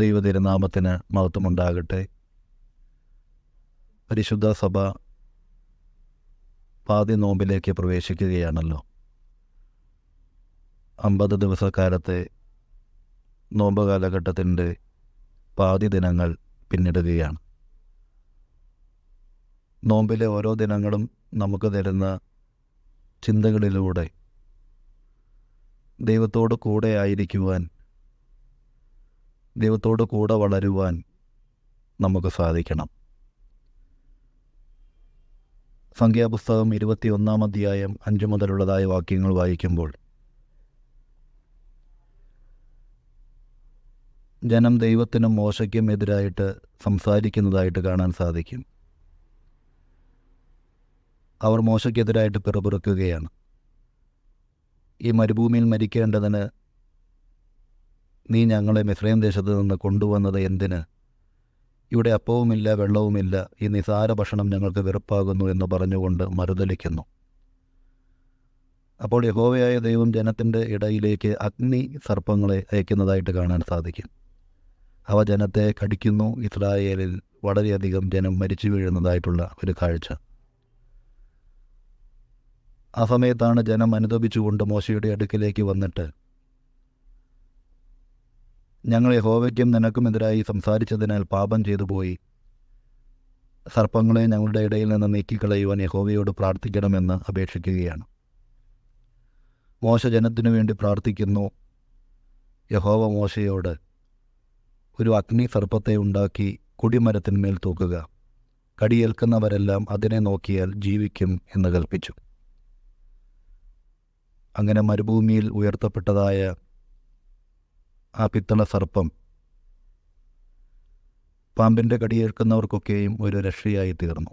ദൈവതിരുനാമത്തിന് മഹത്വമുണ്ടാകട്ടെ പരിശുദ്ധ സഭ പാതി നോമ്പിലേക്ക് പ്രവേശിക്കുകയാണല്ലോ അമ്പത് ദിവസക്കാലത്തെ നോമ്പ് കാലഘട്ടത്തിൻ്റെ പാതി ദിനങ്ങൾ പിന്നിടുകയാണ് നോമ്പിലെ ഓരോ ദിനങ്ങളും നമുക്ക് തരുന്ന ചിന്തകളിലൂടെ ദൈവത്തോട് കൂടെ ആയിരിക്കുവാൻ ദൈവത്തോട് കൂടെ വളരുവാൻ നമുക്ക് സാധിക്കണം സംഖ്യാപുസ്തകം ഒന്നാം അധ്യായം അഞ്ചു മുതലുള്ളതായ വാക്യങ്ങൾ വായിക്കുമ്പോൾ ജനം ദൈവത്തിനും മോശയ്ക്കും എതിരായിട്ട് സംസാരിക്കുന്നതായിട്ട് കാണാൻ സാധിക്കും അവർ മോശയ്ക്കെതിരായിട്ട് പിറപുറക്കുകയാണ് ഈ മരുഭൂമിയിൽ മരിക്കേണ്ടതിന് നീ ഞങ്ങളെ മിശ്രയം ദേശത്ത് നിന്ന് കൊണ്ടുവന്നത് എന്തിന് ഇവിടെ അപ്പവുമില്ല വെള്ളവുമില്ല ഈ നിസാര ഭക്ഷണം ഞങ്ങൾക്ക് വെറുപ്പാകുന്നു എന്ന് പറഞ്ഞുകൊണ്ട് മരുതലിക്കുന്നു അപ്പോൾ യഹോവയായ ദൈവം ജനത്തിൻ്റെ ഇടയിലേക്ക് അഗ്നി സർപ്പങ്ങളെ അയക്കുന്നതായിട്ട് കാണാൻ സാധിക്കും അവ ജനത്തെ കടിക്കുന്നു ഇസ്രായേലിൽ വളരെയധികം ജനം മരിച്ചു വീഴുന്നതായിട്ടുള്ള ഒരു കാഴ്ച ആ സമയത്താണ് ജനം അനുദപിച്ചുകൊണ്ട് മോശയുടെ അടുക്കിലേക്ക് വന്നിട്ട് ഞങ്ങൾ യഹോവയ്ക്കും നിനക്കുമെതിരായി സംസാരിച്ചതിനാൽ പാപം ചെയ്തു പോയി സർപ്പങ്ങളെ ഞങ്ങളുടെ ഇടയിൽ നിന്ന് നീക്കിക്കളയുവാൻ യഹോവയോട് പ്രാർത്ഥിക്കണമെന്ന് അപേക്ഷിക്കുകയാണ് മോശ ജനത്തിനു വേണ്ടി പ്രാർത്ഥിക്കുന്നു യഹോവ മോശയോട് ഒരു അഗ്നി സർപ്പത്തെ ഉണ്ടാക്കി കുടിമരത്തിന്മേൽ തൂക്കുക കടിയേൽക്കുന്നവരെല്ലാം അതിനെ നോക്കിയാൽ ജീവിക്കും എന്ന് കൽപ്പിച്ചു അങ്ങനെ മരുഭൂമിയിൽ ഉയർത്തപ്പെട്ടതായ ആ പിത്തള സർപ്പം പാമ്പിൻ്റെ കടിയേൽക്കുന്നവർക്കൊക്കെയും ഒരു രക്ഷയായി തീർന്നു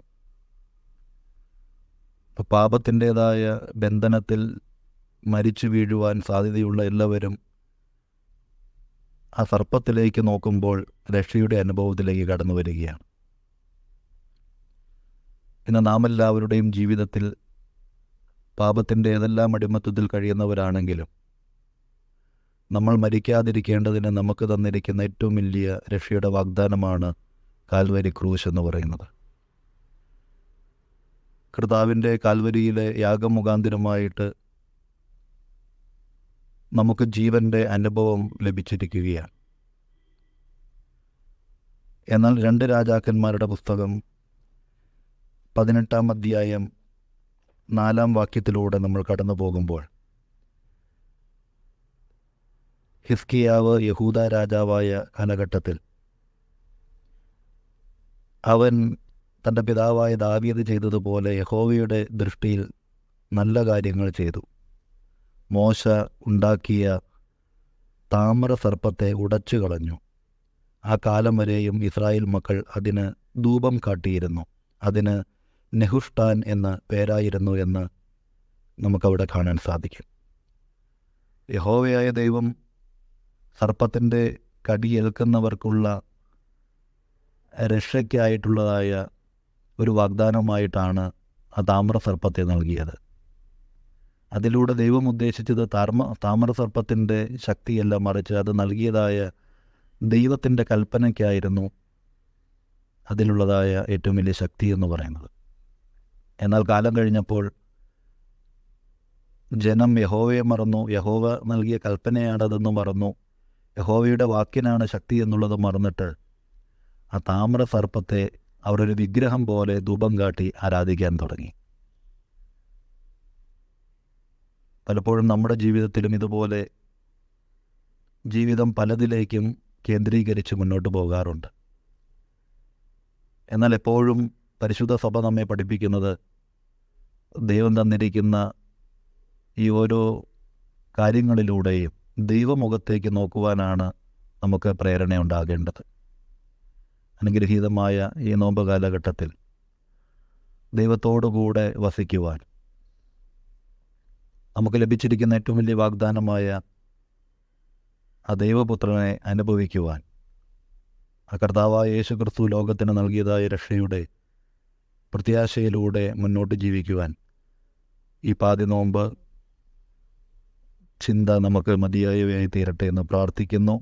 അപ്പോൾ പാപത്തിൻ്റേതായ ബന്ധനത്തിൽ മരിച്ചു വീഴുവാൻ സാധ്യതയുള്ള എല്ലാവരും ആ സർപ്പത്തിലേക്ക് നോക്കുമ്പോൾ രക്ഷയുടെ അനുഭവത്തിലേക്ക് കടന്നു വരികയാണ് ഇന്ന് നാം എല്ലാവരുടെയും ജീവിതത്തിൽ പാപത്തിൻ്റെ ഏതെല്ലാം അടിമത്തത്തിൽ കഴിയുന്നവരാണെങ്കിലും നമ്മൾ മരിക്കാതിരിക്കേണ്ടതിന് നമുക്ക് തന്നിരിക്കുന്ന ഏറ്റവും വലിയ രക്ഷയുടെ വാഗ്ദാനമാണ് കാൽവരി ക്രൂശ് എന്ന് പറയുന്നത് കർത്താവിൻ്റെ കാൽവരിയിലെ യാഗം മുഖാന്തിരമായിട്ട് നമുക്ക് ജീവൻ്റെ അനുഭവം ലഭിച്ചിരിക്കുകയാണ് എന്നാൽ രണ്ട് രാജാക്കന്മാരുടെ പുസ്തകം പതിനെട്ടാം അധ്യായം നാലാം വാക്യത്തിലൂടെ നമ്മൾ കടന്നു പോകുമ്പോൾ ഹിസ്കിയാവ് യഹൂദ രാജാവായ കാലഘട്ടത്തിൽ അവൻ തൻ്റെ പിതാവായ ദാവീദ് ചെയ്തതുപോലെ യഹോവയുടെ ദൃഷ്ടിയിൽ നല്ല കാര്യങ്ങൾ ചെയ്തു മോശ ഉണ്ടാക്കിയ താമര സർപ്പത്തെ ഉടച്ചു കളഞ്ഞു ആ കാലം വരെയും ഇസ്രായേൽ മക്കൾ അതിന് ധൂപം കാട്ടിയിരുന്നു അതിന് നെഹുഷ്ടാൻ എന്ന പേരായിരുന്നു എന്ന് നമുക്കവിടെ കാണാൻ സാധിക്കും യഹോവയായ ദൈവം സർപ്പത്തിൻ്റെ കടിയേൽക്കുന്നവർക്കുള്ള രക്ഷയ്ക്കായിട്ടുള്ളതായ ഒരു വാഗ്ദാനമായിട്ടാണ് ആ സർപ്പത്തെ നൽകിയത് അതിലൂടെ ദൈവം ഉദ്ദേശിച്ചത് താർമ സർപ്പത്തിൻ്റെ ശക്തിയല്ല മറിച്ച് അത് നൽകിയതായ ദൈവത്തിൻ്റെ കൽപ്പനയ്ക്കായിരുന്നു അതിലുള്ളതായ ഏറ്റവും വലിയ ശക്തി എന്ന് പറയുന്നത് എന്നാൽ കാലം കഴിഞ്ഞപ്പോൾ ജനം യഹോവയെ മറന്നു യഹോവ നൽകിയ കൽപ്പനയാണതെന്ന് മറന്നു യഹോവയുടെ വാക്കിനാണ് ശക്തി എന്നുള്ളത് മറന്നിട്ട് ആ താമ്ര സർപ്പത്തെ അവരൊരു വിഗ്രഹം പോലെ ധൂപം കാട്ടി ആരാധിക്കാൻ തുടങ്ങി പലപ്പോഴും നമ്മുടെ ജീവിതത്തിലും ഇതുപോലെ ജീവിതം പലതിലേക്കും കേന്ദ്രീകരിച്ച് മുന്നോട്ട് പോകാറുണ്ട് എന്നാൽ എപ്പോഴും പരിശുദ്ധ സഭ നമ്മെ പഠിപ്പിക്കുന്നത് ദൈവം തന്നിരിക്കുന്ന ഈ ഓരോ കാര്യങ്ങളിലൂടെയും ദൈവമുഖത്തേക്ക് നോക്കുവാനാണ് നമുക്ക് പ്രേരണ ഉണ്ടാകേണ്ടത് അനുഗ്രഹീതമായ ഈ നോമ്പ് കാലഘട്ടത്തിൽ ദൈവത്തോടുകൂടെ വസിക്കുവാൻ നമുക്ക് ലഭിച്ചിരിക്കുന്ന ഏറ്റവും വലിയ വാഗ്ദാനമായ ആ ദൈവപുത്രനെ അനുഭവിക്കുവാൻ ആ കർത്താവായ യേശു ക്രിസ്തു ലോകത്തിന് നൽകിയതായ രക്ഷയുടെ പ്രത്യാശയിലൂടെ മുന്നോട്ട് ജീവിക്കുവാൻ ഈ പാതി നോമ്പ് ചിന്ത നമുക്ക് മതിയായവയായി തീരട്ടെ എന്ന് പ്രാർത്ഥിക്കുന്നു